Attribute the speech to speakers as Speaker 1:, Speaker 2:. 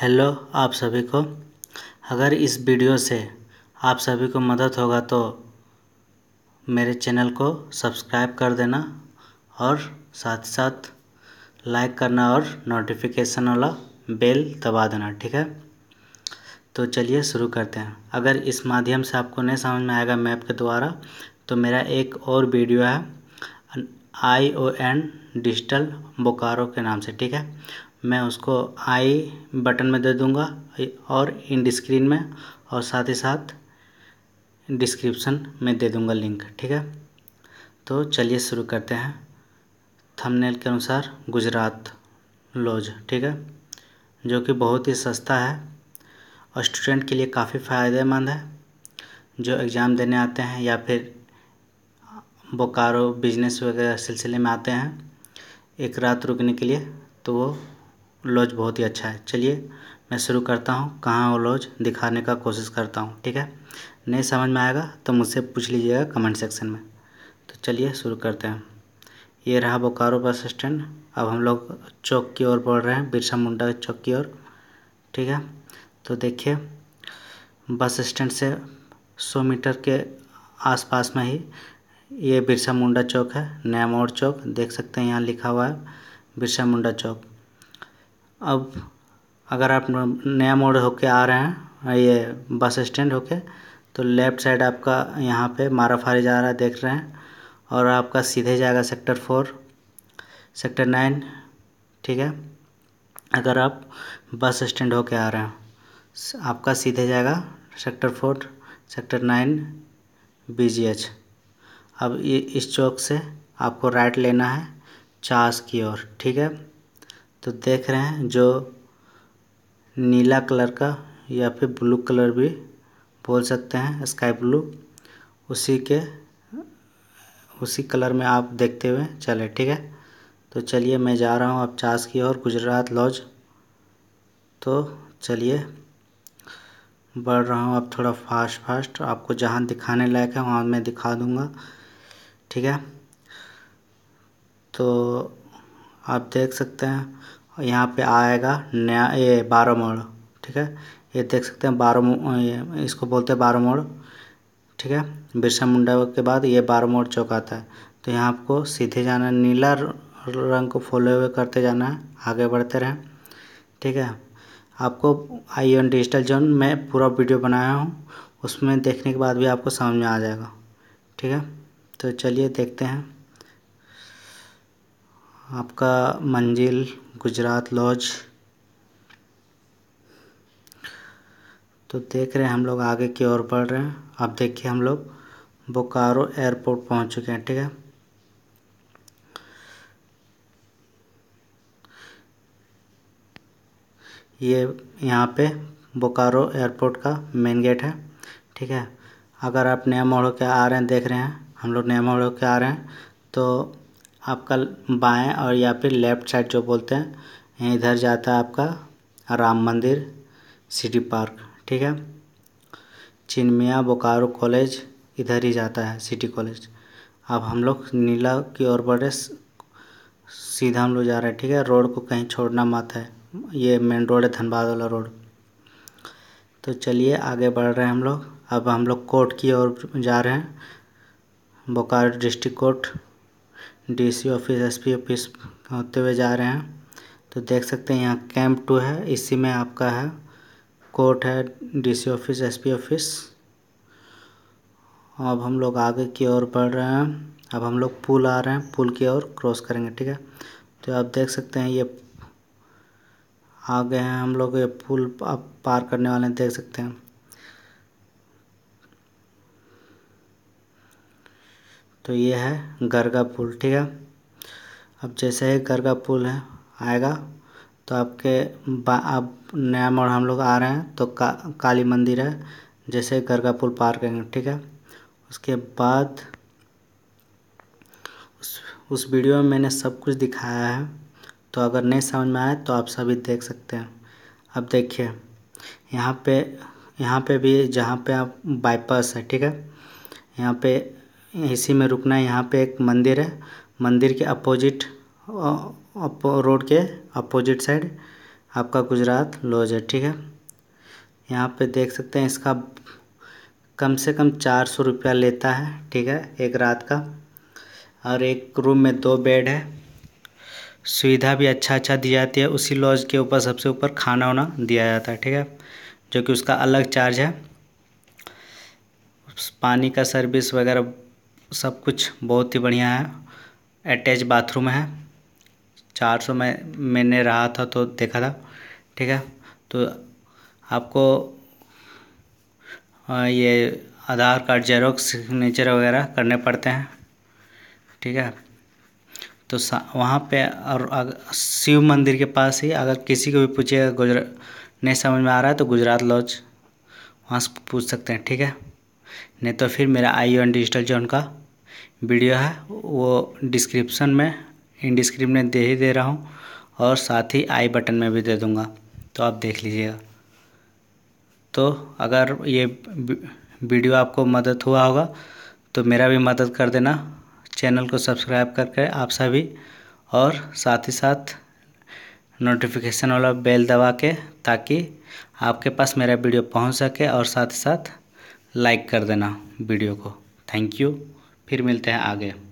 Speaker 1: hello आप सभी को अगर इस वीडियो से आप सभी को मदद होगा तो मेरे चैनल को सब्सक्राइब कर देना और साथ साथ लाइक करना और नोटिफिकेशन वाला बेल दबा देना ठीक है तो चलिए शुरू करते हैं अगर इस माध्यम से आपको नहीं समझ में आएगा मैप के द्वारा तो मेरा एक और वीडियो है I O N digital Bokaro के नाम से ठीक है मैं उसको आई बटन में दे दूँगा और इन स्क्रीन में और साथ ही साथ डिस्क्रिप्सन में दे दूँगा लिंक ठीक है तो चलिए शुरू करते हैं थंबनेल के अनुसार गुजरात लॉज ठीक है जो कि बहुत ही सस्ता है और स्टूडेंट के लिए काफ़ी फ़ायदेमंद है जो एग्ज़ाम देने आते हैं या फिर बोकारो बिजनेस वगैरह सिलसिले में आते हैं एक रात रुकने के लिए तो वो लॉज बहुत ही अच्छा है चलिए मैं शुरू करता हूँ कहाँ वो लॉज दिखाने का कोशिश करता हूँ ठीक है नहीं समझ में आएगा तो मुझसे पूछ लीजिएगा कमेंट सेक्शन में तो चलिए शुरू करते हैं ये रहा बोकारो बस स्टैंड अब हम लोग चौक की ओर बढ़ रहे हैं बिरसा मुंडा चौक की ओर ठीक है तो देखिए बस स्टैंड से सौ मीटर के आसपास में ही ये बिरसा मुंडा चौक है नया मोड़ चौक देख सकते हैं यहाँ लिखा हुआ है बिरसा मुंडा चौक अब अगर आप नया मोड़ होके आ रहे हैं ये बस स्टैंड होके तो लेफ्ट साइड आपका यहाँ पे माराफारी जा रहा है देख रहे हैं और आपका सीधे जाएगा सेक्टर फोर सेक्टर नाइन ठीक है अगर आप बस स्टैंड होके आ रहे हैं आपका सीधे जाएगा sector four sector nine B अब इस चौक से आपको राइट लेना है चास की ओर ठीक है तो देख रहे हैं जो नीला कलर का या फिर ब्लू कलर भी बोल सकते हैं स्काई ब्लू उसी के उसी कलर में आप देखते हुए चले ठीक है तो चलिए मैं जा रहा हूँ अब चास की ओर गुजरात लॉज तो चलिए बढ़ रहा हूँ अब थोड़ा फास्ट फास्ट आपको जहाँ दिखाने लायक है वहाँ मैं दिखा दूँगा ठीक है तो आप देख सकते हैं यहाँ पे आएगा नया ये बारह मोड़ ठीक है ये देख सकते हैं बारह इसको बोलते हैं बारह मोड़ ठीक है बिरसा मुंडा के बाद ये बारह मोड़ चौक आता है तो यहाँ आपको सीधे जाना है नीला रंग को फॉलो करते जाना है आगे बढ़ते रहें ठीक है आपको आई एन डिजिटल जोन में पूरा वीडियो बनाया हूँ उसमें देखने के बाद भी आपको समझ में आ जाएगा ठीक है तो चलिए देखते हैं आपका मंजिल गुजरात लॉज तो देख रहे हैं हम लोग आगे की ओर बढ़ रहे हैं अब देखिए हम लोग बोकारो एयरपोर्ट पहुंच चुके हैं ठीक है ये यहाँ पे बोकारो एयरपोर्ट का मेन गेट है ठीक है अगर आप नया मोड़ के आ रहे हैं देख रहे हैं हम लोग नया मोड़ के आ रहे हैं तो आपका बाएँ और या फिर लेफ्ट साइड जो बोलते हैं इधर जाता है आपका राम मंदिर सिटी पार्क ठीक है चिनमिया बोकारो कॉलेज इधर ही जाता है सिटी कॉलेज अब हम लोग नीला की ओर बढ़े सीधा हम लोग जा रहे हैं ठीक है रोड को कहीं छोड़ना मत है ये मेन रोड है धनबाद वाला रोड तो चलिए आगे बढ़ रहे हैं हम लोग अब हम लोग कोर्ट की ओर जा रहे हैं Bokaro district court D C office S P office होते हुए जा रहे हैं तो देख सकते हैं यहाँ कैंप टू है इसी में आपका है कोर्ट है डी_सी ऑफिस एस_पी ऑफिस अब हम लोग आगे की ओर बढ़ रहे हैं अब हम लोग पुल आ रहे हैं पुल की ओर क्रॉस करेंगे ठीक है तो आप देख सकते हैं ये आ गए हैं हम लोग ये पुल अब पार करने वाले हैं देख सकते हैं तो ये है गरगा पुल ठीक है अब जैसे ही गरगा पुल है आएगा तो आपके अब नया मोड़ हम लोग आ रहे हैं तो का, काली मंदिर है जैसे गरगा पुल पार करेंगे ठीक है उसके बाद उस उस वीडियो में मैंने सब कुछ दिखाया है तो अगर नहीं समझ में आए तो आप सभी देख सकते हैं अब देखिए यहाँ पे यहाँ पे भी जहाँ पे आप बाईपास है ठीक है यहाँ पे इसी में रुकना है यहाँ पे एक मंदिर है मंदिर के अपोजिट रोड के अपोजिट साइड आपका गुजरात लॉज है ठीक है यहाँ पे देख सकते हैं इसका कम से कम चार सौ रुपया लेता है ठीक है एक रात का और एक रूम में दो बेड है सुविधा भी अच्छा अच्छा दी जाती है उसी लॉज के ऊपर सबसे ऊपर खाना वाना दिया जाता है ठीक है जो कि उसका अलग चार्ज है पानी का सर्विस वगैरह सब कुछ बहुत ही बढ़िया है अटैच बाथरूम है चार सौ में मैंने रहा था तो देखा था ठीक है तो आपको ये आधार कार्ड जेरोक्स सिग्नेचर वगैरह करने पड़ते हैं ठीक है तो वहाँ पे और शिव मंदिर के पास ही अगर किसी को भी पूछेगा गुजरा नहीं समझ में आ रहा है तो गुजरात लॉज वहाँ से पूछ सकते हैं ठीक है नहीं तो फिर मेरा आई एन डिजिटल जो उनका वीडियो है वो डिस्क्रिप्सन में इन डिस्क्रिप में दे ही दे रहा हूँ और साथ ही आई बटन में भी दे दूँगा तो आप देख लीजिएगा तो अगर ये वीडियो आपको मदद हुआ होगा तो मेरा भी मदद कर देना चैनल को सब्सक्राइब करके आप सभी और साथ ही साथ नोटिफिकेशन वाला बेल दबा के ताकि आपके पास मेरा वीडियो पहुंच सके और साथ ही साथ लाइक कर देना वीडियो को थैंक यू फिर मिलते हैं आगे